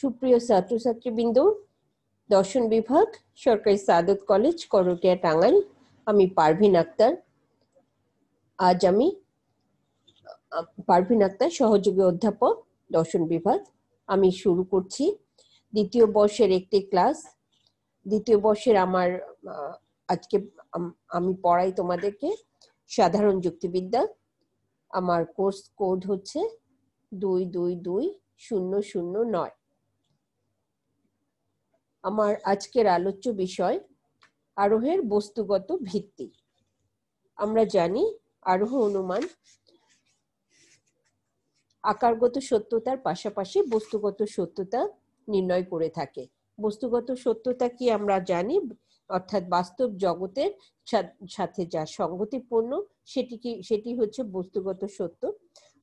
সুপ্রিয় ছাত্রছাত্রীবৃন্দ দর্শন বিভাগ সরকারি সাদত কলেজ করটিয়া টাঙ্গাইল আমি পারভিন আক্তার আজ আমি পারভিন আক্তার সহযোগী অধ্যাপক দর্শন বিভাগ আমি শুরু করছি দ্বিতীয় বর্ষের একটি ক্লাস দ্বিতীয় বর্ষের আমার আজকে আমি পড়াই তোমাদেরকে সাধারণ যুক্তিবিদ্যা আমার কোর্স কোড হচ্ছে দুই দুই দুই শূন্য শূন্য নয় আমার আজকের আলোচ্য বিষয় আরোহের বস্তুগত ভিত্তি আমরা জানি আরোহ অনুমান আকারগত সত্যতার পাশাপাশি বস্তুগত সত্যতা নির্ণয় করে থাকে বস্তুগত সত্যতা কি আমরা জানি অর্থাৎ বাস্তব জগতের সাথে যা সঙ্গতিপূর্ণ সেটিকে সেটি হচ্ছে বস্তুগত সত্য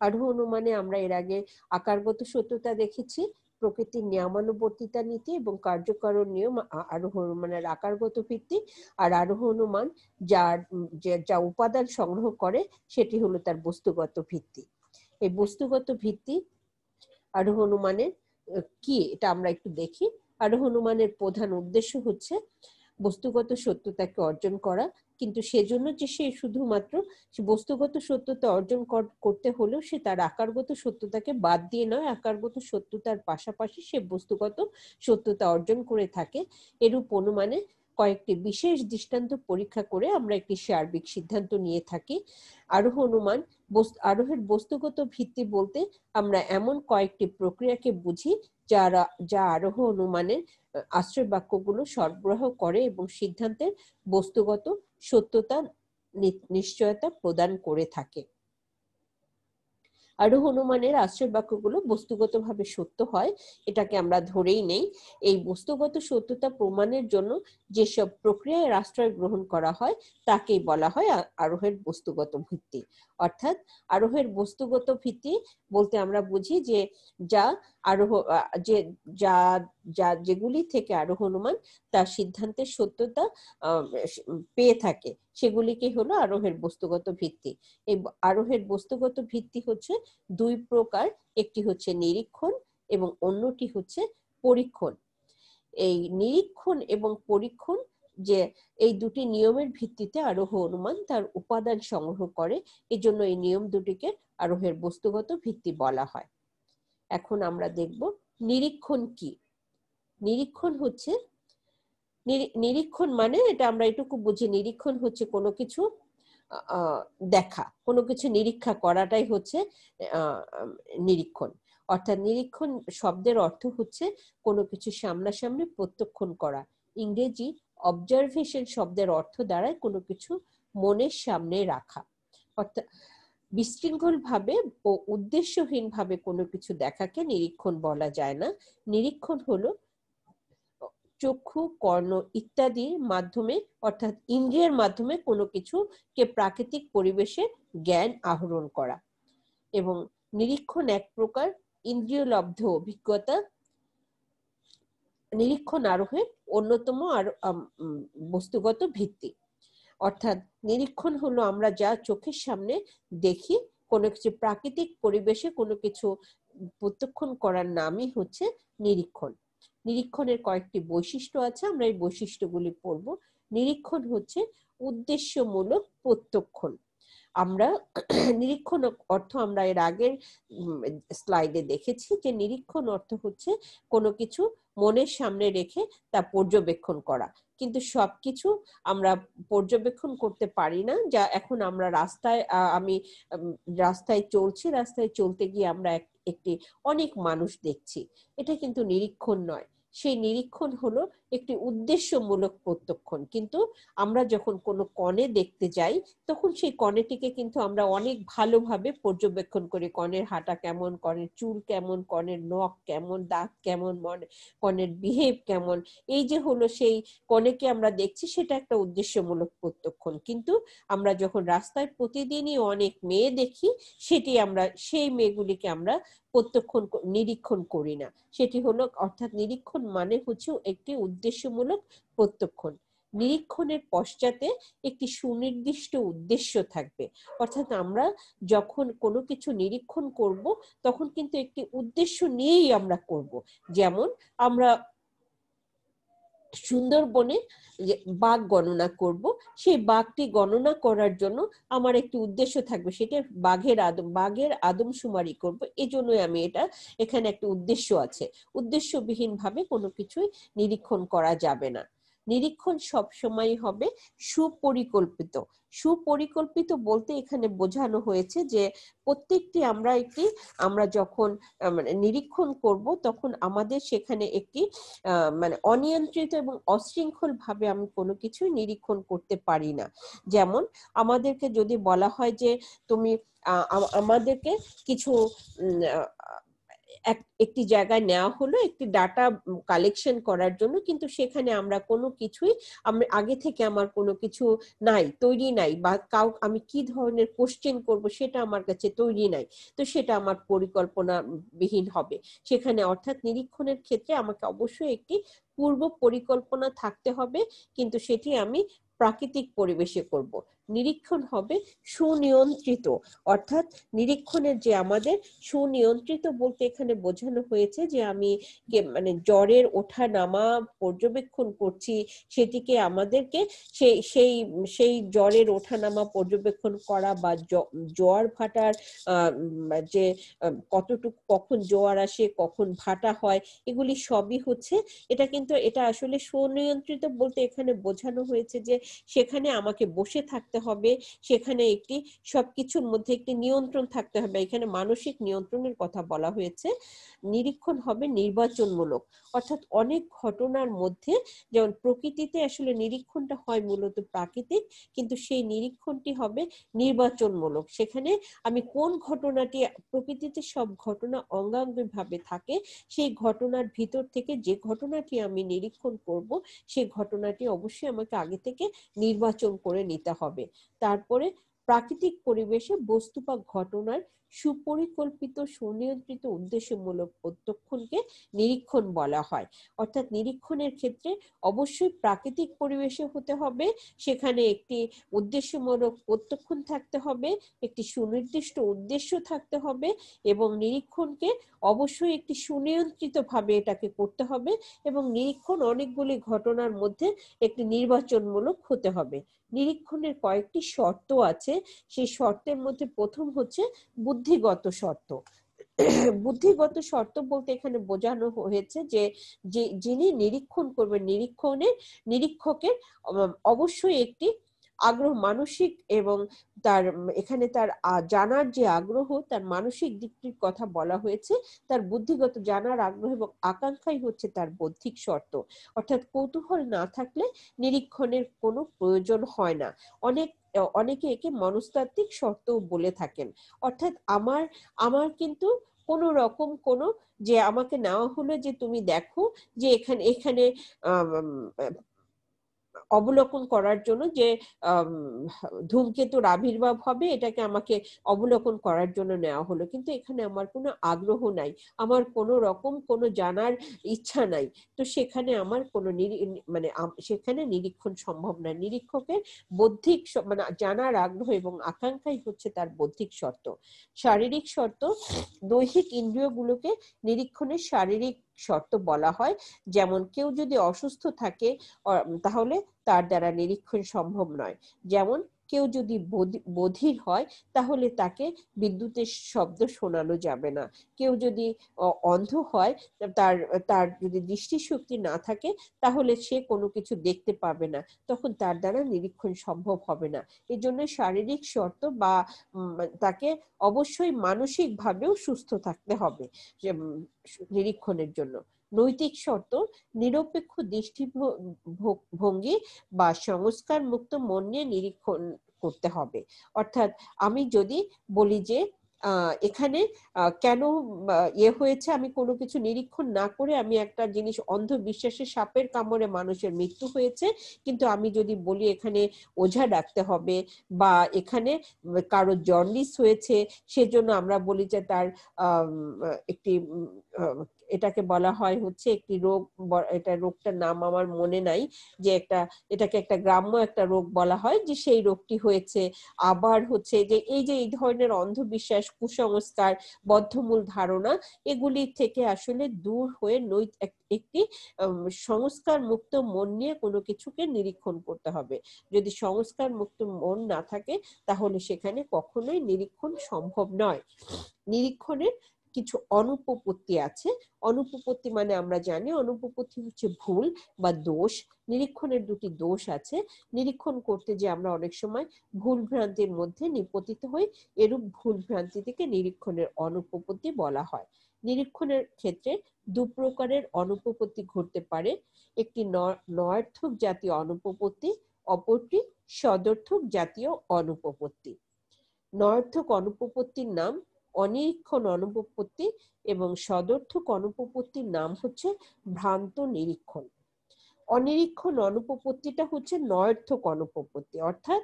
আরো অনুমানে আমরা এর আগে আকারগত সত্যতা দেখেছি প্রকৃতির নিয়মানুবর্তিতা নীতি এবং কার্যকরণ নিয়ম আরোহ অনুমানের আকারগত ভিত্তি আর আরোহ অনুমান যার যা উপাদান সংগ্রহ করে সেটি হলো তার বস্তুগত ভিত্তি এই বস্তুগত ভিত্তি আরো অনুমানের কি এটা আমরা একটু দেখি আরো অনুমানের প্রধান উদ্দেশ্য হচ্ছে বস্তুগত সত্যতাকে অর্জন করা কিন্তু সেজন্য যে সে শুধুমাত্র বস্তুগত সত্যতা অর্জন করতে হলেও সে তার আকারগত সত্যতাকে বাদ দিয়ে নয় আকারগত সত্যতার পাশাপাশি সে বস্তুগত সত্যতা অর্জন করে থাকে এরূপ অনুমানে কয়েকটি বিশেষ দৃষ্টান্ত পরীক্ষা করে আমরা একটি সার্বিক সিদ্ধান্ত নিয়ে থাকি আরোহ অনুমান আরোহের বস্তুগত ভিত্তি বলতে আমরা এমন কয়েকটি প্রক্রিয়াকে বুঝি যা আরোহ অনুমানের আশ্রয় বাক্যগুলো সরবরাহ করে এবং সিদ্ধান্তের বস্তুগত সত্যতা নিশ্চয়তা প্রদান করে থাকে আরো হনুমানের আশ্রয় বাক্যগুলো ভাবে সত্য হয় এটাকে আমরা ধরেই নেই এই বস্তুগত সত্যতা প্রমাণের জন্য যেসব প্রক্রিয়ায় আশ্রয় গ্রহণ করা হয় তাকেই বলা হয় আরোহের বস্তুগত ভিত্তি অর্থাৎ আরোহের বস্তুগত ভিত্তি বলতে আমরা বুঝি যে যা আরোহ যে যা যা যেগুলি থেকে আরোহ অনুমান তার সিদ্ধান্তের সত্যতা পেয়ে থাকে সেগুলিকে হলো আরোহের বস্তুগত ভিত্তি এই আরোহের বস্তুগত ভিত্তি হচ্ছে দুই প্রকার একটি হচ্ছে নিরীক্ষণ এবং অন্যটি হচ্ছে পরীক্ষণ এই নিরীক্ষণ এবং পরীক্ষণ যে এই দুটি নিয়মের ভিত্তিতে আরোহ অনুমান তার উপাদান সংগ্রহ করে এজন্য এই নিয়ম দুটিকে আরোহের বস্তুগত ভিত্তি বলা হয় এখন আমরা দেখব নিরীক্ষণ কি নিরীক্ষণ হচ্ছে নিরীক্ষণ মানে এটা আমরা এটুকু বুঝি নিরীক্ষণ হচ্ছে কোনো কিছু দেখা কোনো কিছু নিরীক্ষা করাটাই হচ্ছে নিরীক্ষণ অর্থাৎ নিরীক্ষণ শব্দের অর্থ হচ্ছে কোনো কিছু সামনাসামনি প্রত্যক্ষণ করা ইংরেজি অবজারভেশন শব্দের অর্থ দ্বারায় কোনো কিছু মনের সামনে রাখা অর্থাৎ বিশৃঙ্খলভাবে ও উদ্দেশ্যহীন ভাবে কোনো কিছু দেখাকে নিরীক্ষণ বলা যায় না নিরীক্ষণ হলো চক্ষু কর্ণ ইত্যাদির মাধ্যমে অর্থাৎ ইন্দ্রিয়ের মাধ্যমে কোনো কিছুকে প্রাকৃতিক পরিবেশে জ্ঞান আহরণ করা এবং নিরীক্ষণ এক প্রকার ইন্দ্রিয়লব্ধ অভিজ্ঞতা নিরীক্ষণ আরোহের অন্যতম আর বস্তুগত ভিত্তি অর্থাৎ নিরীক্ষণ হলো আমরা যা চোখের সামনে দেখি কোনো কিছু প্রাকৃতিক পরিবেশে কোনো কিছু প্রত্যক্ষণ করার নামই হচ্ছে নিরীক্ষণ নিরীক্ষণের কয়েকটি বৈশিষ্ট্য আছে আমরা এই বৈশিষ্ট্যগুলি পড়ব নিরীক্ষণ হচ্ছে উদ্দেশ্যমূলক প্রত্যক্ষণ আমরা নিরীক্ষণ অর্থ আমরা এর আগের স্লাইডে দেখেছি যে নিরীক্ষণ অর্থ হচ্ছে কোনো কিছু মনের সামনে রেখে তা পর্যবেক্ষণ করা কিন্তু সবকিছু আমরা পর্যবেক্ষণ করতে পারি না যা এখন আমরা রাস্তায় আমি রাস্তায় চলছি রাস্তায় চলতে গিয়ে আমরা একটি অনেক মানুষ দেখছি এটা কিন্তু নিরীক্ষণ নয় সেই নিরীক্ষণ হলো একটি উদ্দেশ্যমূলক প্রত্যক্ষণ কিন্তু আমরা যখন কোনো কণে দেখতে যাই তখন সেই কণেটিকে কিন্তু আমরা অনেক ভালোভাবে পর্যবেক্ষণ করি কণের হাঁটা কেমন কণের চুল কেমন কণের নখ কেমন দাগ কেমন কণের বিহেভ কেমন এই যে হলো সেই কণেকে আমরা দেখছি সেটা একটা উদ্দেশ্যমূলক প্রত্যক্ষণ কিন্তু আমরা যখন রাস্তায় প্রতিদিনই অনেক মেয়ে দেখি সেটি আমরা সেই মেয়েগুলিকে আমরা প্রত্যক্ষণ নিরীক্ষণ করি না সেটি হলো অর্থাৎ নিরীক্ষণ মানে হচ্ছে একটি উদ্দেশ্যমূলক প্রত্যক্ষণ নিরীক্ষণের পশ্চাতে একটি সুনির্দিষ্ট উদ্দেশ্য থাকবে অর্থাৎ আমরা যখন কোনো কিছু নিরীক্ষণ করব তখন কিন্তু একটি উদ্দেশ্য নিয়েই আমরা করব যেমন আমরা সুন্দরবনে বাঘ গণনা করব সেই বাঘটি গণনা করার জন্য আমার একটি উদ্দেশ্য থাকবে সেটা বাঘের আদম বাঘের আদমশুমারি করব এজন্য আমি এটা এখানে একটা উদ্দেশ্য আছে উদ্দেশ্যবিহীন ভাবে কোনো কিছুই নিরীক্ষণ করা যাবে না নিরীক্ষণ সবসময় হবে সুপরিকল্পিত সুপরিকল্পিত বলতে এখানে বোঝানো হয়েছে যে প্রত্যেকটি আমরা একটি আমরা যখন মানে নিরীক্ষণ করব তখন আমাদের সেখানে একটি মানে অনিয়ন্ত্রিত এবং অশৃঙ্খল ভাবে আমি কোনো কিছু নিরীক্ষণ করতে পারি না যেমন আমাদেরকে যদি বলা হয় যে তুমি আমাদেরকে কিছু একটি জায়গায় নেওয়া হলো একটি ডাটা কালেকশন করার জন্য কিন্তু সেখানে আমরা কোনো কিছুই আমরা আগে থেকে আমার কোনো কিছু নাই তৈরি নাই বা কাউ আমি কি ধরনের কোশ্চেন করব সেটা আমার কাছে তৈরি নাই তো সেটা আমার পরিকল্পনা বিহীন হবে সেখানে অর্থাৎ নিরীক্ষণের ক্ষেত্রে আমাকে অবশ্যই একটি পূর্ব পরিকল্পনা থাকতে হবে কিন্তু সেটি আমি প্রাকৃতিক পরিবেশে করব নিরীক্ষণ হবে সুনিয়ন্ত্রিত অর্থাৎ নিরীক্ষণের যে আমাদের সুনিয়ন্ত্রিত বলতে এখানে বোঝানো হয়েছে যে আমি মানে জ্বরের ওঠা নামা পর্যবেক্ষণ করছি সেটিকে আমাদেরকে সেই সেই সেই জ্বরের ওঠা নামা পর্যবেক্ষণ করা বা জ্বর ভাটার যে কতটুকু কখন জ্বর আসে কখন ভাটা হয় এগুলি সবই হচ্ছে এটা কিন্তু এটা আসলে সুনিয়ন্ত্রিত বলতে এখানে বোঝানো হয়েছে যে সেখানে আমাকে বসে থাকতে থাকতে হবে সেখানে একটি সবকিছুর মধ্যে একটি নিয়ন্ত্রণ থাকতে হবে এখানে মানসিক নিয়ন্ত্রণের কথা বলা হয়েছে নিরীক্ষণ হবে নির্বাচনমূলক অর্থাৎ অনেক ঘটনার মধ্যে যেমন প্রকৃতিতে আসলে নিরীক্ষণটা হয় মূলত প্রাকৃতিক কিন্তু সেই নিরীক্ষণটি হবে নির্বাচনমূলক সেখানে আমি কোন ঘটনাটি প্রকৃতিতে সব ঘটনা অঙ্গাঙ্গ ভাবে থাকে সেই ঘটনার ভিতর থেকে যে ঘটনাটি আমি নিরীক্ষণ করব সেই ঘটনাটি অবশ্যই আমাকে আগে থেকে নির্বাচন করে নিতে হবে তারপরে প্রাকৃতিক পরিবেশে বস্তু বা ঘটনার সুপরিকল্পিত সুনিয়ন্ত্রিত উদ্দেশ্যমূলক প্রত্যক্ষণকে নিরীক্ষণ বলা হয় অর্থাৎ নিরীক্ষণের ক্ষেত্রে অবশ্যই প্রাকৃতিক পরিবেশে হতে হবে সেখানে একটি উদ্দেশ্যমূলক প্রত্যক্ষণ থাকতে হবে একটি সুনির্দিষ্ট উদ্দেশ্য থাকতে হবে এবং নিরীক্ষণকে অবশ্যই একটি সুনিয়ন্ত্রিত ভাবে এটাকে করতে হবে এবং নিরীক্ষণ অনেকগুলি ঘটনার মধ্যে একটি নির্বাচনমূলক হতে হবে নিরীক্ষণের কয়েকটি শর্ত আছে সেই শর্তের মধ্যে প্রথম হচ্ছে বুদ্ধিগত শর্ত বুদ্ধিগত শর্ত বলতে এখানে বোঝানো হয়েছে যে যিনি নিরীক্ষণ করবেন নিরীক্ষণের নিরীক্ষকের অবশ্যই একটি আগ্রহ মানসিক এবং তার এখানে তার জানার যে আগ্রহ তার মানসিক দিকটির কথা বলা হয়েছে তার বুদ্ধিগত জানার আগ্রহ এবং আকাঙ্ক্ষাই হচ্ছে তার বৌদ্ধিক শর্ত অর্থাৎ কৌতূহল না থাকলে নিরীক্ষণের কোনো প্রয়োজন হয় না অনেক অনেকে একে মনস্তাত্ত্বিক শর্ত বলে থাকেন অর্থাৎ আমার আমার কিন্তু কোন রকম কোনো যে আমাকে নেওয়া হলো যে তুমি দেখো যে এখানে এখানে অবলোকন করার জন্য যে ধূমকেতুর আবির্ভাব হবে এটাকে আমাকে অবলোকন করার জন্য নেওয়া হলো কিন্তু এখানে আমার কোনো আগ্রহ নাই আমার কোনো রকম কোনো জানার ইচ্ছা নাই তো সেখানে আমার কোনো মানে সেখানে নিরীক্ষণ সম্ভব না নিরীক্ষকের বৌদ্ধিক মানে জানার আগ্রহ এবং আকাঙ্ক্ষাই হচ্ছে তার বৌদ্ধিক শর্ত শারীরিক শর্ত দৈহিক ইন্দ্রিয়গুলোকে নিরীক্ষণের শারীরিক শর্ত বলা হয় যেমন কেউ যদি অসুস্থ থাকে তাহলে তার দ্বারা নিরীক্ষণ সম্ভব নয় যেমন কেউ যদি বধির হয় তাহলে তাকে বিদ্যুতের শব্দ শোনানো যাবে না কেউ যদি অন্ধ হয় তার তার যদি দৃষ্টিশক্তি না থাকে তাহলে সে কোনো কিছু দেখতে পাবে না তখন তার দ্বারা নিরীক্ষণ সম্ভব হবে না এই জন্য শারীরিক শর্ত বা তাকে অবশ্যই মানসিকভাবেও সুস্থ থাকতে হবে নিরীক্ষণের জন্য নৈতিক শর্ত নিরপেক্ষ দৃষ্টি ভঙ্গি বা সংস্কার মুক্ত মন নিয়ে নিরীক্ষণ করতে হবে অর্থাৎ আমি যদি বলি যে এখানে কেন ইয়ে হয়েছে আমি কোনো কিছু নিরীক্ষণ না করে আমি একটা জিনিস অন্ধবিশ্বাসে সাপের কামড়ে মানুষের মৃত্যু হয়েছে কিন্তু আমি যদি বলি এখানে ওঝা ডাকতে হবে বা এখানে কারো জন্ডিস হয়েছে সেজন্য আমরা বলি যে তার একটি এটাকে বলা হয় হচ্ছে একটি রোগ এটা রোগটার নাম আমার মনে নাই যে একটা এটাকে একটা গ্রাম্য একটা রোগ বলা হয় যে সেই রোগটি হয়েছে আবার হচ্ছে যে এই যে এই ধরনের অন্ধবিশ্বাস কুসংস্কার বদ্ধমূল ধারণা এগুলি থেকে আসলে দূর হয়ে নৈ একটি সংস্কার মুক্ত মন নিয়ে কোনো কিছুকে নিরীক্ষণ করতে হবে যদি সংস্কার মুক্ত মন না থাকে তাহলে সেখানে কখনোই নিরীক্ষণ সম্ভব নয় নিরীক্ষণের কিছু অনুপপত্তি আছে অনুপপত্তি মানে আমরা জানি অনুপপত্তি হচ্ছে ভুল বা দোষ নিরীক্ষণের দুটি দোষ আছে নিরীক্ষণ করতে যে আমরা অনেক সময় ভুল ভ্রান্তির মধ্যে নিপতিত হই এরূপ ভুল ভ্রান্তি থেকে নিরীক্ষণের অনুপপত্তি বলা হয় নিরীক্ষণের ক্ষেত্রে দু প্রকারের অনুপপত্তি ঘটতে পারে একটি নয়ার্থক জাতীয় অনুপপত্তি অপরটি সদর্থক জাতীয় অনুপপত্তি নয়ার্থক অনুপপত্তির নাম অনেকক্ষণ অনুপপত্তি এবং সদর্থক অনুপপত্তির নাম হচ্ছে ভ্রান্ত নিরীক্ষণ অনিরীক্ষণ অনুপপত্তিটা হচ্ছে নয়ার্থক অনুপপত্তি অর্থাৎ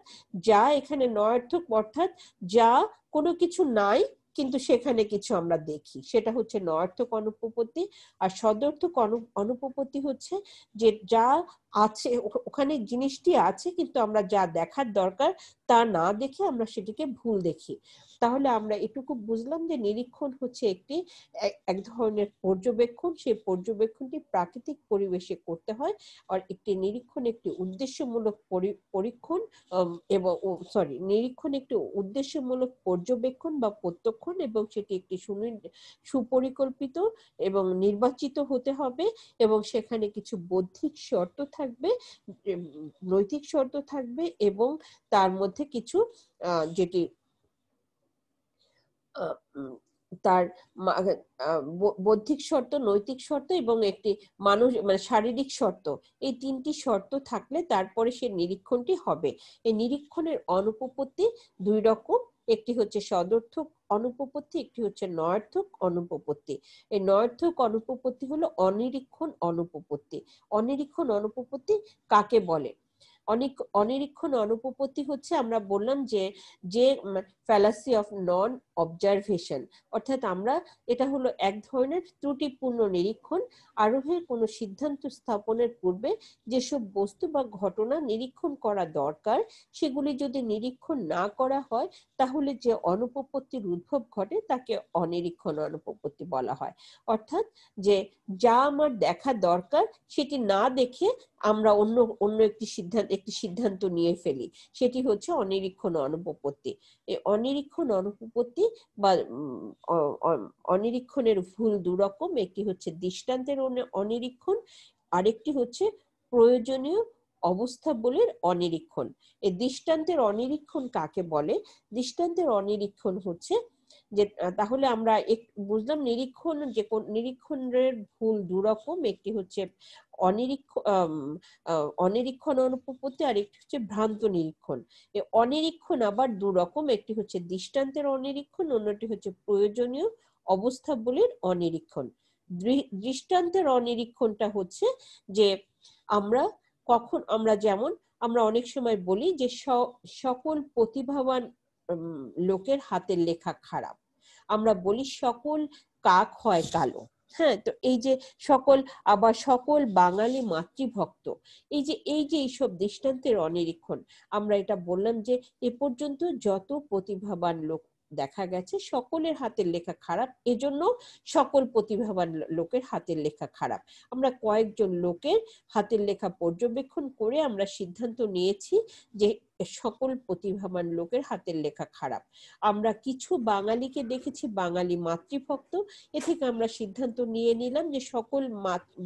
যা এখানে নয়ার্থক অর্থাৎ যা কোনো কিছু নাই কিন্তু সেখানে কিছু আমরা দেখি সেটা হচ্ছে নয়ার্থক অনুপপত্তি আর সদর্থক অনুপপত্তি হচ্ছে যে যা আছে ওখানে জিনিসটি আছে কিন্তু আমরা যা দেখার দরকার তা না দেখে আমরা সেটিকে ভুল দেখি তাহলে আমরা এটুকু বুঝলাম যে নিরীক্ষণ হচ্ছে একটি এক ধরনের পর্যবেক্ষণ সেই পর্যবেক্ষণটি প্রাকৃতিক পরিবেশে করতে হয় আর একটি নিরীক্ষণ একটি উদ্দেশ্যমূলক পরীক্ষণ এবং সরি নিরীক্ষণ একটি উদ্দেশ্যমূলক পর্যবেক্ষণ বা প্রত্যক্ষণ এবং সেটি একটি সুপরিকল্পিত এবং নির্বাচিত হতে হবে এবং সেখানে কিছু বৌদ্ধিক শর্ত থাকে থাকবে নৈতিক শর্ত থাকবে এবং তার মধ্যে কিছু যেটি তার বৌদ্ধিক শর্ত নৈতিক শর্ত এবং একটি মানুষ মানে শারীরিক শর্ত এই তিনটি শর্ত থাকলে তারপরে সে নিরীক্ষণটি হবে এই নিরীক্ষণের অনুপপত্তি দুই রকম একটি হচ্ছে সদর্থক অনুপপত্তি একটি হচ্ছে নয়ার্থক অনুপপত্তি এই নয়ার্থক অনুপপত্তি হলো অনিরীক্ষণ অনুপপত্তি অনিরীক্ষণ অনুপপত্তি কাকে বলে অনেক অনিরীক্ষণ অনুপপত্তি হচ্ছে আমরা বললাম যে যে ফ্যালাসি অফ নন অবজারভেশন অর্থাৎ আমরা এটা হলো এক ধরনের ত্রুটিপূর্ণ নিরীক্ষণ আরোহের কোনো সিদ্ধান্ত স্থাপনের পূর্বে যেসব বস্তু বা ঘটনা নিরীক্ষণ করা দরকার সেগুলি যদি নিরীক্ষণ না করা হয় তাহলে যে অনুপপত্তির উদ্ভব ঘটে তাকে অনিরীক্ষণ অনুপপত্তি বলা হয় অর্থাৎ যে যা আমার দেখা দরকার সেটি না দেখে আমরা অন্য অন্য একটি সিদ্ধান্ত একটি সিদ্ধান্ত নিয়ে ফেলি সেটি হচ্ছে অনিরীক্ষণ অনুপপত্তি এই অনিরীক্ষণ অনুপপত্তি একই বা অনিরীক্ষণের ভুল দুরকম একটি হচ্ছে দৃষ্টান্তের অনিরীক্ষণ আরেকটি হচ্ছে প্রয়োজনীয় অবস্থা বলে অনিরীক্ষণ এই দৃষ্টান্তের অনিরীক্ষণ কাকে বলে দৃষ্টান্তের অনিরীক্ষণ হচ্ছে যে তাহলে আমরা বুঝলাম নিরীক্ষণ যে কোন নিরীক্ষণের ভুল দুরকম একটি হচ্ছে অনিরীক্ষ অনিরীক্ষণ অনুপপত্তি আর একটি হচ্ছে ভ্রান্ত নিরীক্ষণ অনিরীক্ষণ আবার দুরকম একটি হচ্ছে দৃষ্টান্তের অনিরীক্ষণ অন্যটি হচ্ছে প্রয়োজনীয় অবস্থা বলির অনিরীক্ষণ দৃষ্টান্তের অনিরীক্ষণটা হচ্ছে যে আমরা কখন আমরা যেমন আমরা অনেক সময় বলি যে সকল প্রতিভাবান লোকের হাতের লেখা খারাপ আমরা বলি সকল কাক হয় কালো হ্যাঁ তো এই যে সকল আবার সকল বাঙালি মাতৃভক্ত এই যে এই যে এইসব দৃষ্টান্তের অনিরীক্ষণ আমরা এটা বললাম যে এ পর্যন্ত যত প্রতিভাবান লোক দেখা গেছে সকলের হাতের লেখা খারাপ এজন্য সকল প্রতিভাবান লোকের হাতের লেখা খারাপ আমরা কয়েকজন লোকের হাতের লেখা পর্যবেক্ষণ করে আমরা সিদ্ধান্ত নিয়েছি যে সকল প্রতিভাবান লোকের হাতের লেখা খারাপ আমরা কিছু বাঙালিকে দেখেছি বাঙালি মাতৃভক্ত এ থেকে আমরা সিদ্ধান্ত নিয়ে নিলাম যে সকল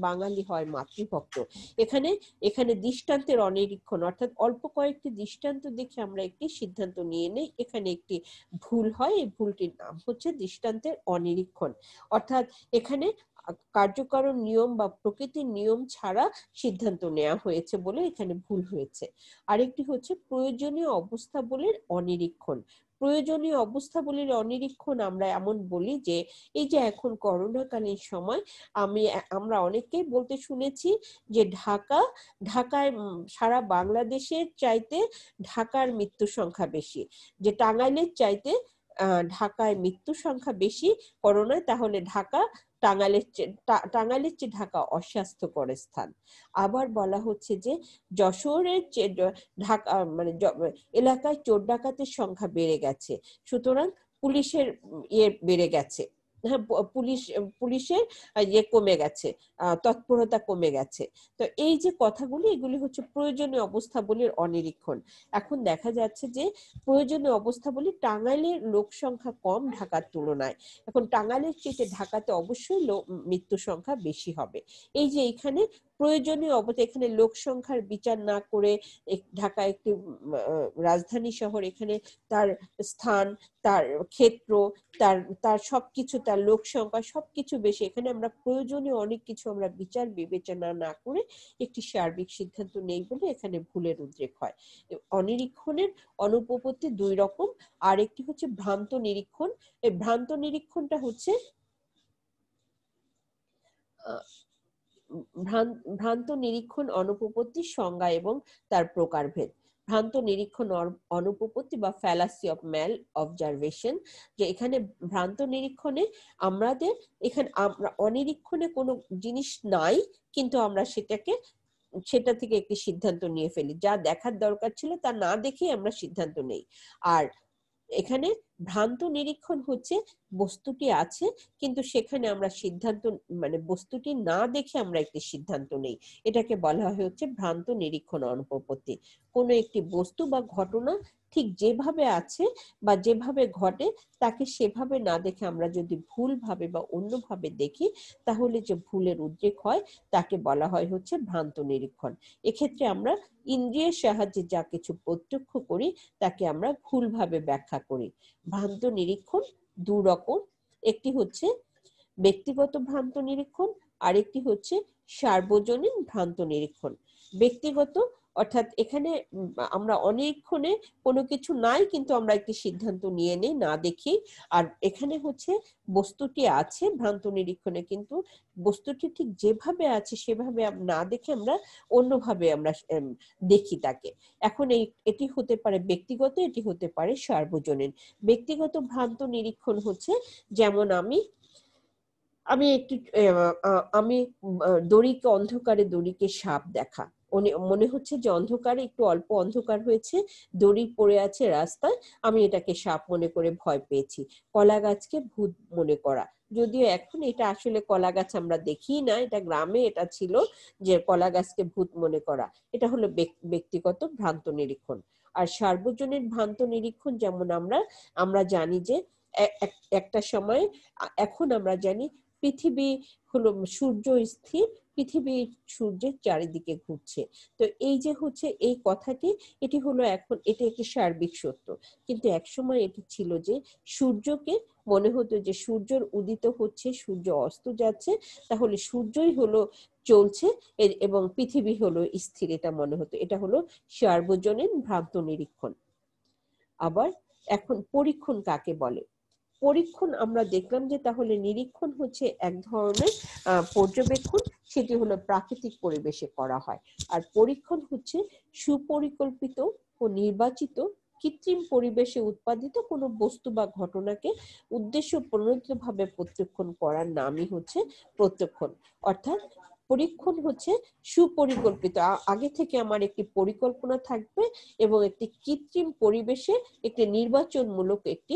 বাঙালি হয় মাতৃভক্ত এখানে এখানে দৃষ্টান্তের অনিরীক্ষণ অর্থাৎ অল্প কয়েকটি দৃষ্টান্ত দেখে আমরা একটি সিদ্ধান্ত নিয়ে নিই এখানে একটি ভুল হয় এই ভুলটির নাম হচ্ছে দৃষ্টান্তের অনিরীক্ষণ অর্থাৎ এখানে কার্যকারণ নিয়ম বা প্রকৃতির নিয়ম ছাড়া সিদ্ধান্ত নেওয়া হয়েছে বলে এখানে ভুল হয়েছে আরেকটি হচ্ছে প্রয়োজনীয় অবস্থা বলে অনিরীক্ষণ প্রয়োজনীয় অবস্থা বলির অনিরীক্ষণ আমরা এমন বলি যে এই যে এখন করোনাকালীন সময় আমি আমরা অনেককেই বলতে শুনেছি যে ঢাকা ঢাকায় সারা বাংলাদেশের চাইতে ঢাকার মৃত্যু সংখ্যা বেশি যে টাঙ্গাইলের চাইতে ঢাকায় মৃত্যু সংখ্যা বেশি করোনায় তাহলে ঢাকা টাঙ্গালের চেয়ে টাঙ্গালের চেয়ে ঢাকা অস্বাস্থ্যকর স্থান আবার বলা হচ্ছে যে যশোরের চেয়ে ঢাকা মানে এলাকায় চোর ডাকাতের সংখ্যা বেড়ে গেছে সুতরাং পুলিশের ইয়ে বেড়ে গেছে হ্যাঁ পুলিশ পুলিশের ইয়ে কমে গেছে তৎপরতা কমে গেছে তো এই যে কথাগুলি এগুলি হচ্ছে প্রয়োজনীয় অবস্থাবলীর অনিরীক্ষণ এখন দেখা যাচ্ছে যে প্রয়োজনীয় অবস্থাবলী টাঙ্গাইলের লোক সংখ্যা কম ঢাকার তুলনায় এখন টাঙ্গাইলের চেয়ে ঢাকাতে অবশ্যই মৃত্যু সংখ্যা বেশি হবে এই যে এখানে প্রয়োজনীয় অবস্থা এখানে লোক সংখ্যার বিচার না করে ঢাকা একটি রাজধানী শহর এখানে তার স্থান তার ক্ষেত্র তার তার সবকিছু তার লোক সংখ্যা সবকিছু বেশি এখানে আমরা প্রয়োজনীয় অনেক কিছু আমরা বিচার বিবেচনা না করে একটি সার্বিক সিদ্ধান্ত নেই বলে এখানে ভুলের উদ্রেক হয় অনিরীক্ষণের অনুপপত্তি দুই রকম আর একটি হচ্ছে ভ্রান্ত নিরীক্ষণ এই ভ্রান্ত নিরীক্ষণটা হচ্ছে ভ্রান্ত নিরীক্ষণ অনুপপত্তির সংজ্ঞা এবং তার প্রকারভেদ ভ্রান্ত নিরীক্ষণ অনুপপত্তি বা ফ্যালাসি অফ ম্যাল অবজারভেশন যে এখানে ভ্রান্ত নিরীক্ষণে আমাদের এখানে আমরা অনিরীক্ষণে কোনো জিনিস নাই কিন্তু আমরা সেটাকে সেটা থেকে একটি সিদ্ধান্ত নিয়ে ফেলি যা দেখার দরকার ছিল তা না দেখে আমরা সিদ্ধান্ত নেই আর এখানে ভ্রান্ত নিরীক্ষণ হচ্ছে বস্তুটি আছে কিন্তু সেখানে আমরা সিদ্ধান্ত মানে বস্তুটি না দেখে আমরা একটি সিদ্ধান্ত নেই এটাকে বলা হচ্ছে ভ্রান্ত নিরীক্ষণ অনুপপত্তি কোনো একটি বস্তু বা ঘটনা ঠিক যেভাবে আছে বা যেভাবে ঘটে তাকে সেভাবে না দেখে আমরা যদি ভুলভাবে বা অন্যভাবে দেখি তাহলে যে ভুলের উদ্রেক হয় তাকে বলা হয় হচ্ছে ভ্রান্ত নিরীক্ষণ এক্ষেত্রে আমরা ইন্দ্রিয়ের সাহায্যে যা কিছু প্রত্যক্ষ করি তাকে আমরা ভুলভাবে ব্যাখ্যা করি ভ্রান্ত নিরীক্ষণ দু রকম একটি হচ্ছে ব্যক্তিগত ভ্রান্ত নিরীক্ষণ আরেকটি হচ্ছে সার্বজনীন ভ্রান্ত নিরীক্ষণ ব্যক্তিগত অর্থাৎ এখানে আমরা অনেকক্ষণে কোনো কিছু নাই কিন্তু আমরা একটি সিদ্ধান্ত নিয়ে নিই না দেখি আর এখানে হচ্ছে বস্তুটি আছে ভ্রান্ত নিরীক্ষণে কিন্তু বস্তুটি ঠিক যেভাবে আছে সেভাবে না দেখে আমরা অন্যভাবে আমরা দেখি তাকে এখন এই এটি হতে পারে ব্যক্তিগত এটি হতে পারে সার্বজনীন ব্যক্তিগত ভ্রান্ত নিরীক্ষণ হচ্ছে যেমন আমি আমি একটি আমি দড়িকে অন্ধকারে দড়িকে সাপ দেখা মনে হচ্ছে যে অন্ধকারে একটু অল্প অন্ধকার হয়েছে দড়ি পড়ে আছে রাস্তায় আমি এটাকে সাপ মনে করে ভয় পেয়েছি কলা গাছকে ভূত মনে করা যদিও এখন এটা আসলে কলা গাছ আমরা দেখি না এটা গ্রামে এটা ছিল যে কলা গাছকে ভূত মনে করা এটা হলো ব্যক্তিগত ভ্রান্ত নিরীক্ষণ আর সার্বজনীন ভ্রান্ত নিরীক্ষণ যেমন আমরা আমরা জানি যে একটা সময় এখন আমরা জানি পৃথিবী হলো সূর্য স্থির পৃথিবী সূর্যের চারিদিকে ঘুরছে তো এই যে হচ্ছে এই কথাটি এটি হলো এখন এটি একটি সার্বিক সত্য কিন্তু একসময় এটি ছিল যে সূর্যকে মনে হতো যে সূর্যর উদিত হচ্ছে সূর্য অস্ত যাচ্ছে তাহলে সূর্যই হলো চলছে এবং পৃথিবী হলো স্থির এটা মনে হতো এটা হলো সার্বজনীন ভ্রান্ত নিরীক্ষণ আবার এখন পরীক্ষণ কাকে বলে পরীক্ষণ আমরা দেখলাম যে তাহলে নিরীক্ষণ হচ্ছে এক ধরনের পর্যবেক্ষণ সেটি হলো প্রাকৃতিক পরিবেশে করা হয় আর পরীক্ষণ হচ্ছে সুপরিকল্পিত ও নির্বাচিত কৃত্রিম পরিবেশে উৎপাদিত কোনো বস্তু বা ঘটনাকে উদ্দেশ্য প্রণোদিত ভাবে প্রত্যক্ষণ করার নামই হচ্ছে প্রত্যক্ষণ অর্থাৎ পরীক্ষণ হচ্ছে সুপরিকল্পিত আগে থেকে আমার একটি পরিকল্পনা থাকবে এবং একটি কৃত্রিম পরিবেশে একটি নির্বাচনমূলক একটি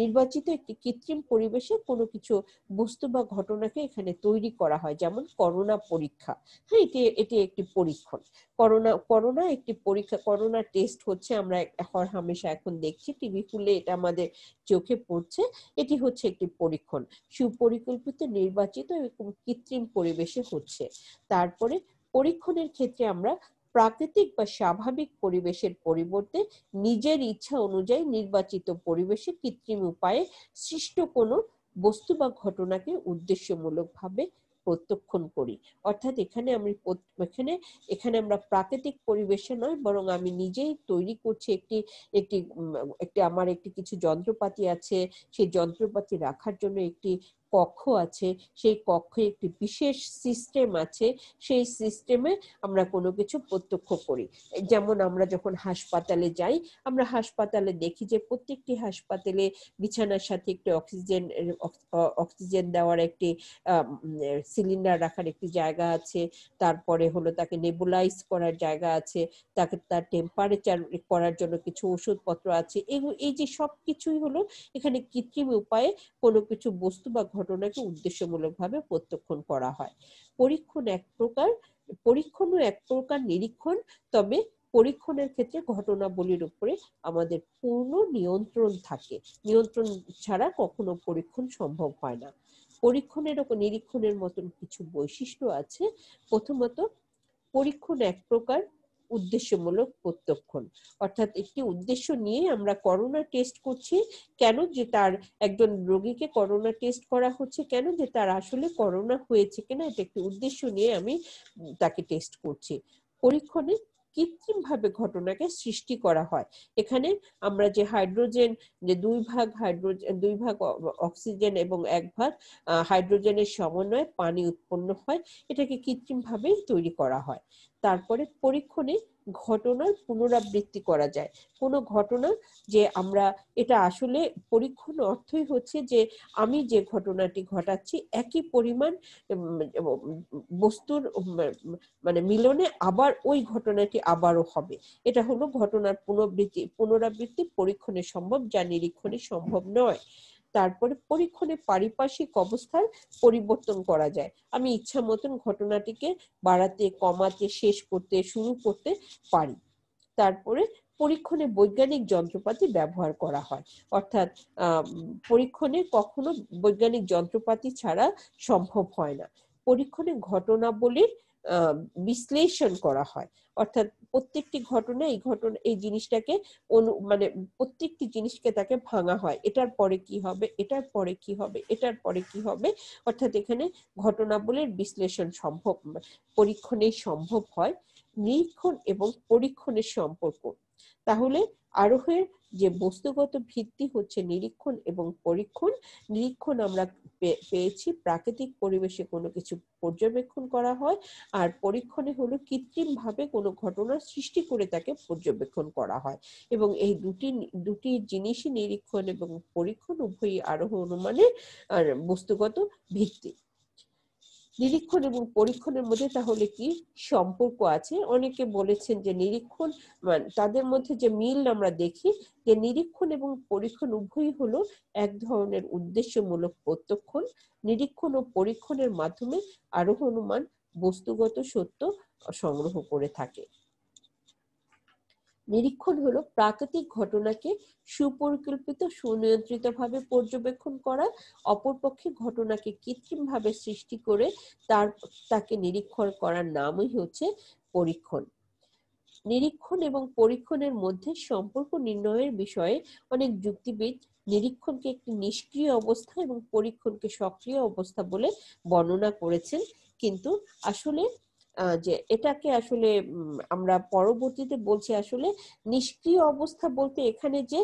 নির্বাচিত একটি কৃত্রিম পরিবেশে কোনো কিছু বস্তু বা ঘটনাকে এখানে তৈরি করা হয় যেমন করোনা পরীক্ষা হ্যাঁ এটি এটি একটি পরীক্ষণ করোনা করোনা একটি পরীক্ষা করোনা টেস্ট হচ্ছে আমরা হর হামেশা এখন দেখছি টিভি খুলে এটা আমাদের চোখে পড়ছে এটি হচ্ছে একটি পরীক্ষণ সুপরিকল্পিত নির্বাচিত কৃত্রিম পরিবেশে হচ্ছে তারপরে পরীক্ষণের ক্ষেত্রে আমরা প্রাকৃতিক বা স্বাভাবিক পরিবেশের পরিবর্তে নিজের ইচ্ছা অনুযায়ী নির্বাচিত পরিবেশে কৃত্রিম উপায়ে সৃষ্ট কোনো বস্তু বা ঘটনাকে উদ্দেশ্যমূলকভাবে প্রত্যক্ষণ করি অর্থাৎ এখানে আমি এখানে এখানে আমরা প্রাকৃতিক পরিবেশে নয় বরং আমি নিজেই তৈরি করছি একটি একটি একটি আমার একটি কিছু যন্ত্রপাতি আছে সেই যন্ত্রপাতি রাখার জন্য একটি কক্ষ আছে সেই কক্ষে একটি বিশেষ সিস্টেম আছে সেই সিস্টেমে আমরা কোনো কিছু প্রত্যক্ষ করি যেমন আমরা যখন হাসপাতালে যাই আমরা হাসপাতালে দেখি যে প্রত্যেকটি হাসপাতালে বিছানার সাথে একটি অক্সিজেন অক্সিজেন দেওয়ার একটি সিলিন্ডার রাখার একটি জায়গা আছে তারপরে হলো তাকে নেবুলাইজ করার জায়গা আছে তাকে তার টেম্পারেচার করার জন্য কিছু ওষুধপত্র আছে এই যে সব কিছুই হলো এখানে কৃত্রিম উপায়ে কোনো কিছু বস্তু বা ঘটনাকে উদ্দেশ্যমূলকভাবে প্রত্যক্ষণ করা হয় পরীক্ষণ এক প্রকার পরীক্ষণও এক প্রকার নিরীক্ষণ তবে পরীক্ষণের ক্ষেত্রে ঘটনাবলীর উপরে আমাদের পূর্ণ নিয়ন্ত্রণ থাকে নিয়ন্ত্রণ ছাড়া কখনো পরীক্ষণ সম্ভব হয় না পরীক্ষণের নিরীক্ষণের মতন কিছু বৈশিষ্ট্য আছে প্রথমত পরীক্ষণ এক প্রকার উদ্দেশ্যমূলক প্রত্যক্ষণ অর্থাৎ একটি উদ্দেশ্য নিয়ে আমরা করোনা টেস্ট করছি কেন যে তার একজন রোগীকে করোনা টেস্ট করা হচ্ছে কেন যে তার আসলে করোনা হয়েছে কিনা এটা একটি উদ্দেশ্য নিয়ে আমি তাকে টেস্ট করছি পরীক্ষণে কৃত্রিম ভাবে ঘটনাকে সৃষ্টি করা হয় এখানে আমরা যে হাইড্রোজেন যে দুই ভাগ হাইড্রোজেন দুই ভাগ অক্সিজেন এবং এক ভাগ হাইড্রোজেনের সমন্বয়ে পানি উৎপন্ন হয় এটাকে কৃত্রিমভাবেই তৈরি করা হয় তারপরে পরীক্ষণে ঘটনার পুনরাবৃত্তি করা যায় কোন ঘটনা যে আমরা এটা আসলে পরীক্ষণ অর্থই হচ্ছে যে আমি যে ঘটনাটি ঘটাচ্ছি একই পরিমাণ বস্তুর মানে মিলনে আবার ওই ঘটনাটি আবারও হবে এটা হলো ঘটনার পুনরাবৃত্তি পুনরাবৃত্তি পরীক্ষণে সম্ভব যা নিরীক্ষণে সম্ভব নয় তারপরে পরীক্ষণে পারিপার্শ্বিক অবস্থার পরিবর্তন করা যায় আমি ইচ্ছা মতন ঘটনাটিকে বাড়াতে কমাতে শেষ করতে শুরু করতে পারি তারপরে পরীক্ষণে বৈজ্ঞানিক যন্ত্রপাতি ব্যবহার করা হয় অর্থাৎ পরীক্ষণে কখনো বৈজ্ঞানিক যন্ত্রপাতি ছাড়া সম্ভব হয় না পরীক্ষণে ঘটনাবলীর বিশ্লেষণ করা হয় অর্থাৎ প্রত্যেকটি ঘটনা এই ঘটনা এই জিনিসটাকে অনু মানে প্রত্যেকটি জিনিসকে তাকে ভাঙা হয় এটার পরে কি হবে এটার পরে কি হবে এটার পরে কি হবে অর্থাৎ এখানে ঘটনাবলীর বিশ্লেষণ সম্ভব পরীক্ষণেই সম্ভব হয় নিরীক্ষণ এবং পরীক্ষণের সম্পর্ক তাহলে আরোহের যে বস্তুগত ভিত্তি হচ্ছে নিরীক্ষণ এবং পরীক্ষণ নিরীক্ষণ আমরা পেয়েছি প্রাকৃতিক পরিবেশে কোনো কিছু পর্যবেক্ষণ করা হয় আর পরীক্ষণে হলো কৃত্রিমভাবে কোনো ঘটনার সৃষ্টি করে তাকে পর্যবেক্ষণ করা হয় এবং এই দুটি দুটি জিনিসই নিরীক্ষণ এবং পরীক্ষণ উভয়ই আরোহ অনুমানের আর বস্তুগত ভিত্তি নিরীক্ষণ এবং পরীক্ষণের মধ্যে তাহলে কি সম্পর্ক আছে অনেকে বলেছেন যে নিরীক্ষণ মানে তাদের মধ্যে যে মিল আমরা দেখি যে নিরীক্ষণ এবং পরীক্ষণ উভয়ই হলো এক ধরনের উদ্দেশ্যমূলক প্রত্যক্ষণ নিরীক্ষণ ও পরীক্ষণের মাধ্যমে আরো অনুমান বস্তুগত সত্য সংগ্রহ করে থাকে নিরীক্ষণ হলো প্রাকৃতিক ঘটনাকে সুপরিকল্পিত সুনিয়ন্ত্রিতভাবে পর্যবেক্ষণ করা অপরপক্ষে ঘটনাকে কৃত্রিমভাবে সৃষ্টি করে তার তাকে নিরীক্ষণ করার নামই হচ্ছে পরীক্ষণ নিরীক্ষণ এবং পরীক্ষণের মধ্যে সম্পর্ক নির্ণয়ের বিষয়ে অনেক যুক্তিবিদ নিরীক্ষণকে একটি নিষ্ক্রিয় অবস্থা এবং পরীক্ষণকে সক্রিয় অবস্থা বলে বর্ণনা করেছেন কিন্তু আসলে যে এটাকে আসলে আমরা পরবর্তীতে বলছি আসলে নিষ্ক্রিয় অবস্থা বলতে এখানে যে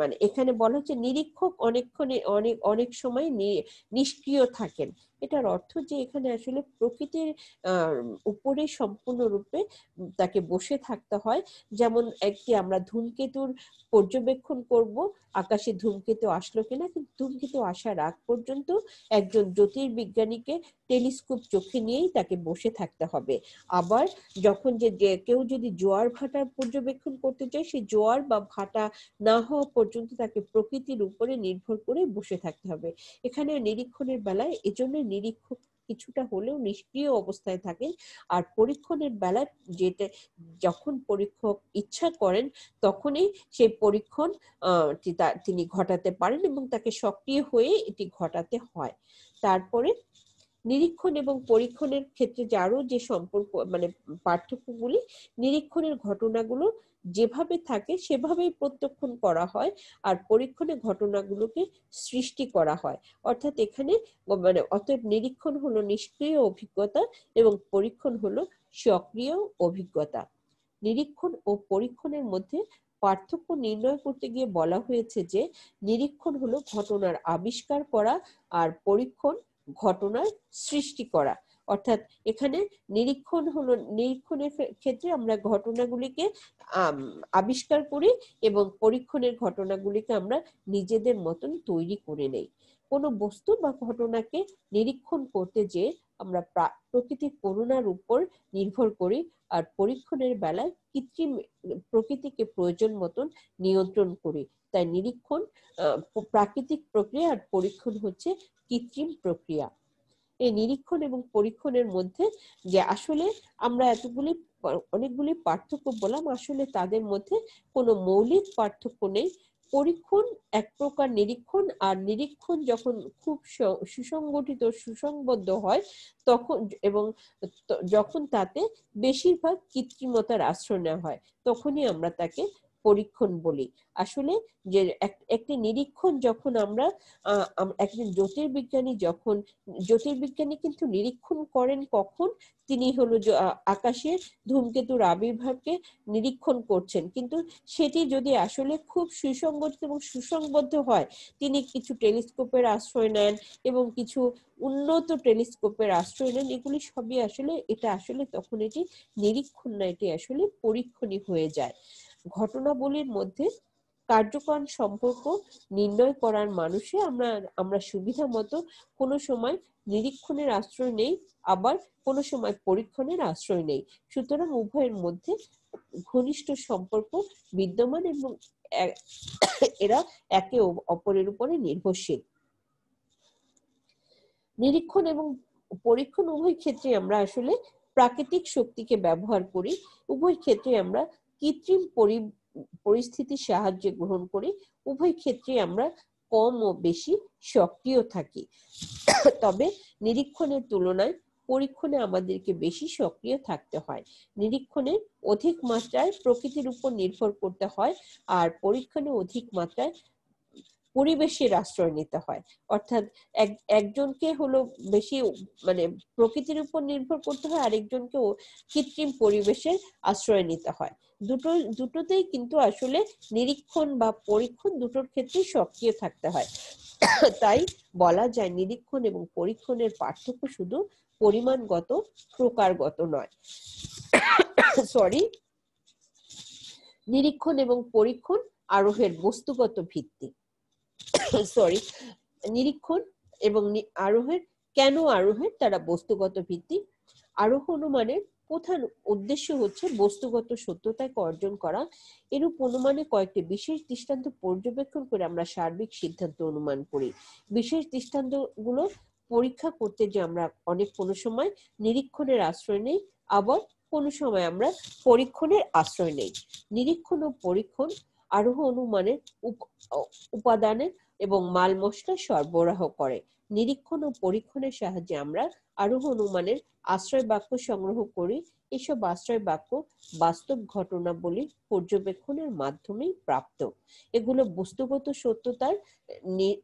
মানে এখানে বলা হচ্ছে নিরীক্ষক অনেকক্ষণে অনেক অনেক সময় নিষ্ক্রিয় থাকেন এটার অর্থ যে এখানে আসলে প্রকৃতির উপরে সম্পূর্ণরূপে তাকে বসে থাকতে হয় যেমন একটি আমরা ধূমকেতুর পর্যবেক্ষণ করব আকাশে ধূমকেতু আসলো কিনা কিন্তু ধূমকেতু আসার আগ পর্যন্ত একজন জ্যোতির্বিজ্ঞানীকে টেলিস্কোপ চোখে নিয়েই তাকে বসে থাকতে হবে আবার যখন যে কেউ যদি জোয়ার ভাটার পর্যবেক্ষণ করতে চায় সে জোয়ার বা ভাটা না হওয়া পর্যন্ত তাকে প্রকৃতির উপরে নির্ভর করে বসে থাকতে হবে এখানে নিরীক্ষণের বেলায় এজন্য নিরীক্ষক কিছুটা হলেও নিষ্ক্রিয় অবস্থায় থাকেন আর পরীক্ষণের বেলা যেটা যখন পরীক্ষক ইচ্ছা করেন তখনই সেই পরীক্ষণ তিনি ঘটাতে পারেন এবং তাকে সক্রিয় হয়ে এটি ঘটাতে হয় তারপরে নিরীক্ষণ এবং পরীক্ষণের ক্ষেত্রে যারও যে সম্পর্ক মানে পার্থক্যগুলি নিরীক্ষণের ঘটনাগুলো যেভাবে থাকে সেভাবেই প্রত্যক্ষণ করা হয় আর পরীক্ষণে ঘটনাগুলোকে সৃষ্টি করা হয় অর্থাৎ এখানে মানে অতএব নিরীক্ষণ হলো নিষ্ক্রিয় অভিজ্ঞতা এবং পরীক্ষণ হলো সক্রিয় অভিজ্ঞতা নিরীক্ষণ ও পরীক্ষণের মধ্যে পার্থক্য নির্ণয় করতে গিয়ে বলা হয়েছে যে নিরীক্ষণ হলো ঘটনার আবিষ্কার করা আর পরীক্ষণ ঘটনার সৃষ্টি করা অর্থাৎ এখানে নিরীক্ষণ হলো নিরীক্ষণের ক্ষেত্রে আমরা ঘটনাগুলিকে আবিষ্কার করি এবং পরীক্ষণের ঘটনাগুলিকে আমরা নিজেদের মতন তৈরি করে নেই কোনো বস্তু বা ঘটনাকে নিরীক্ষণ করতে যে আমরা প্রকৃতির করুণার উপর নির্ভর করি আর পরীক্ষণের বেলায় কৃত্রিম প্রকৃতিকে প্রয়োজন মতন নিয়ন্ত্রণ করি তাই নিরীক্ষণ প্রাকৃতিক প্রক্রিয়া আর পরীক্ষণ হচ্ছে কৃত্রিম প্রক্রিয়া এই নিরীক্ষণ এবং পরীক্ষণের মধ্যে যে আসলে আমরা এতগুলি অনেকগুলি পার্থক্য বললাম আসলে তাদের মধ্যে কোনো মৌলিক পার্থক্য নেই পরীক্ষণ এক প্রকার নিরীক্ষণ আর নিরীক্ষণ যখন খুব সুসংগঠিত সুসংবদ্ধ হয় তখন এবং যখন তাতে বেশিরভাগ কৃত্রিমতার আশ্রয় নেওয়া হয় তখনই আমরা তাকে পরীক্ষণ বলি আসলে যে একটি নিরীক্ষণ যখন আমরা একজন জ্যোতির্বিজ্ঞানী যখন জ্যোতির্বিজ্ঞানী কিন্তু নিরীক্ষণ করেন কখন তিনি হলো আকাশে ধূমকেতুর আবির্ভাবকে নিরীক্ষণ করছেন কিন্তু সেটি যদি আসলে খুব সুসংগঠিত এবং সুসংবদ্ধ হয় তিনি কিছু টেলিস্কোপের আশ্রয় নেন এবং কিছু উন্নত টেলিস্কোপের আশ্রয় নেন এগুলি সবই আসলে এটা আসলে তখন এটি নিরীক্ষণ না এটি আসলে পরীক্ষণই হয়ে যায় ঘটনাবলীর মধ্যে কার্যকর সম্পর্ক নির্ণয় করার মানুষে আমরা আমরা সুবিধা মতো কোনো সময় নিরীক্ষণের আশ্রয় নেই আবার কোনো সময় পরীক্ষণের আশ্রয় নেই সুতরাং উভয়ের মধ্যে ঘনিষ্ঠ সম্পর্ক বিদ্যমান এবং এরা একে অপরের উপরে নির্ভরশীল নিরীক্ষণ এবং পরীক্ষণ উভয় ক্ষেত্রে আমরা আসলে প্রাকৃতিক শক্তিকে ব্যবহার করি উভয় ক্ষেত্রে আমরা কৃত্রিম পরিস্থিতির সাহায্যে গ্রহণ করি উভয় ক্ষেত্রে আমরা কম ও বেশি সক্রিয় থাকি তবে নিরীক্ষণের তুলনায় পরীক্ষণে আমাদেরকে বেশি সক্রিয় থাকতে হয় নিরীক্ষণে অধিক মাত্রায় প্রকৃতির উপর নির্ভর করতে হয় আর পরীক্ষণে অধিক মাত্রায় পরিবেশের আশ্রয় নিতে হয় অর্থাৎ একজনকে হলো বেশি মানে প্রকৃতির উপর নির্ভর করতে হয় আরেকজনকেও কৃত্রিম পরিবেশের আশ্রয় নিতে হয় দুটো দুটোতেই কিন্তু আসলে নিরীক্ষণ বা পরীক্ষণ দুটোর ক্ষেত্রে সক্রিয় থাকতে হয় তাই বলা যায় নিরীক্ষণ এবং পরীক্ষণের পার্থক্য শুধু পরিমাণগত প্রকারগত নয় সরি নিরীক্ষণ এবং পরীক্ষণ আরোহের বস্তুগত ভিত্তি সরি নিরীক্ষণ এবং আরোহের কেন আরোহের তারা বস্তুগত ভিত্তি আরোহ অনুমানের প্রধান উদ্দেশ্য হচ্ছে বস্তুগত সত্যতাকে অর্জন করা এরূপ অনুমানে কয়েকটি বিশেষ দৃষ্টান্ত পর্যবেক্ষণ করে আমরা সার্বিক সিদ্ধান্ত অনুমান করি বিশেষ দৃষ্টান্ত গুলো পরীক্ষা করতে যে আমরা অনেক কোনো সময় নিরীক্ষণের আশ্রয় নেই আবার কোনো সময় আমরা পরীক্ষণের আশ্রয় নেই নিরীক্ষণ ও পরীক্ষণ আরোহ অনুমানে উপাদানে এবং মাল মশলা সরবরাহ করে নিরীক্ষণ ও পরীক্ষণের সাহায্যে আমরা আরোহ অনুমানের আশ্রয় বাক্য সংগ্রহ করি এসব আশ্রয় বাক্য বাস্তব ঘটনাবলী পর্যবেক্ষণের মাধ্যমেই প্রাপ্ত এগুলো বস্তুগত সত্যতার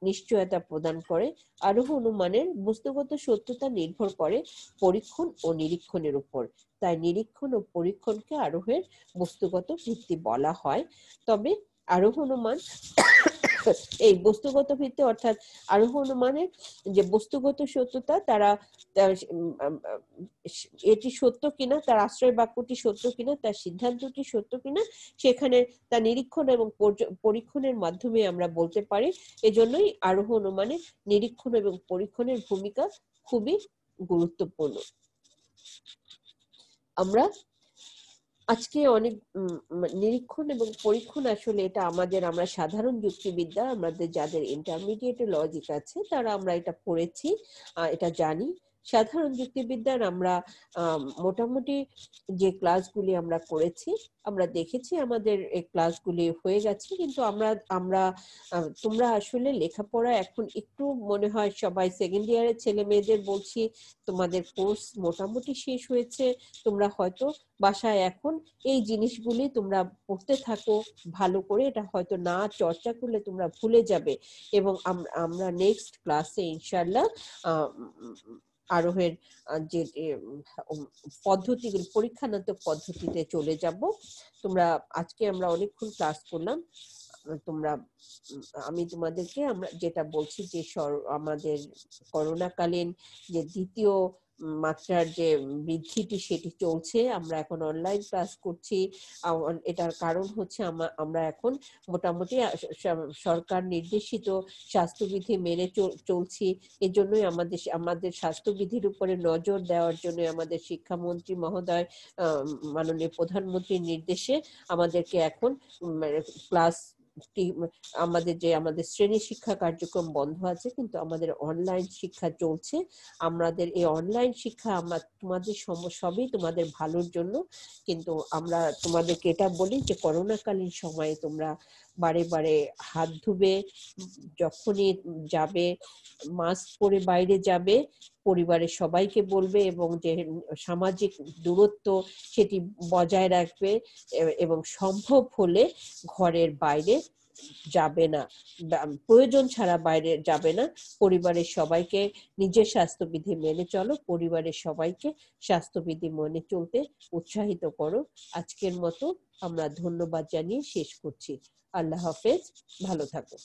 নিশ্চয়তা প্রদান করে আরোহ অনুমানের বস্তুগত সত্যতা নির্ভর করে পরীক্ষণ ও নিরীক্ষণের উপর তাই নিরীক্ষণ ও পরীক্ষণকে আরোহের বস্তুগত ভিত্তি বলা হয় তবে আরোহণ মান এই বস্তুগত ভিত্তি অর্থাৎ আরোহণ মানের যে বস্তুগত সত্যতা তারা এটি সত্য কিনা তার আশ্রয় বাক্যটি সত্য কিনা তার সিদ্ধান্তটি সত্য কিনা সেখানে তা নিরীক্ষণ এবং পরীক্ষণের মাধ্যমে আমরা বলতে পারি এজন্যই আরোহণ মানে নিরীক্ষণ এবং পরীক্ষণের ভূমিকা খুবই গুরুত্বপূর্ণ আমরা আজকে অনেক নিরীক্ষণ এবং পরীক্ষণ আসলে এটা আমাদের আমরা সাধারণ যুক্তিবিদ্যা আমাদের যাদের ইন্টারমিডিয়েট লজিক আছে তারা আমরা এটা পড়েছি এটা জানি সাধারণ যুক্তিবিদ্যার আমরা মোটামুটি যে ক্লাসগুলি আমরা করেছি আমরা দেখেছি আমাদের এই ক্লাসগুলি হয়ে গেছে কিন্তু আমরা আমরা তোমরা আসলে লেখাপড়া এখন একটু মনে হয় সবাই সেকেন্ড ইয়ারের ছেলে মেয়েদের বলছি তোমাদের কোর্স মোটামুটি শেষ হয়েছে তোমরা হয়তো বাসায় এখন এই জিনিসগুলি তোমরা পড়তে থাকো ভালো করে এটা হয়তো না চর্চা করলে তোমরা ভুলে যাবে এবং আমরা নেক্সট ক্লাসে ইনশাল্লাহ আরোহের যে পদ্ধতি পরীক্ষানাত্মক পদ্ধতিতে চলে যাব তোমরা আজকে আমরা অনেকক্ষণ ক্লাস করলাম তোমরা আমি তোমাদেরকে আমরা যেটা বলছি যে আমাদের করোনাকালীন যে দ্বিতীয় মাত্রার যে বৃদ্ধিটি সেটি চলছে আমরা এখন অনলাইন ক্লাস করছি এটার কারণ হচ্ছে আমরা এখন মোটামুটি সরকার নির্দেশিত স্বাস্থ্যবিধি মেনে চলছি এজন্যই আমাদের আমাদের স্বাস্থ্যবিধির উপরে নজর দেওয়ার জন্য আমাদের শিক্ষামন্ত্রী মহোদয় মাননীয় প্রধানমন্ত্রীর নির্দেশে আমাদেরকে এখন ক্লাস আমাদের যে আমাদের শ্রেণী শিক্ষা কার্যক্রম বন্ধ আছে কিন্তু আমাদের অনলাইন শিক্ষা চলছে আমাদের এই অনলাইন শিক্ষা আমরা তোমাদের সবই তোমাদের ভালোর জন্য কিন্তু আমরা তোমাদেরকে এটা বলি যে করোনাকালীন সময়ে তোমরা বারে বারে হাত ধুবে যখনই যাবে মাস্ক পরে বাইরে যাবে পরিবারের সবাইকে বলবে এবং যে সামাজিক দূরত্ব সেটি বজায় রাখবে এবং সম্ভব হলে ঘরের বাইরে যাবে না প্রয়োজন ছাড়া বাইরে যাবে না পরিবারের সবাইকে নিজের স্বাস্থ্যবিধি মেনে চলো পরিবারের সবাইকে স্বাস্থ্যবিধি মেনে চলতে উৎসাহিত করো আজকের মতো আমরা ধন্যবাদ জানিয়ে শেষ করছি আল্লাহ হাফেজ ভালো থাকো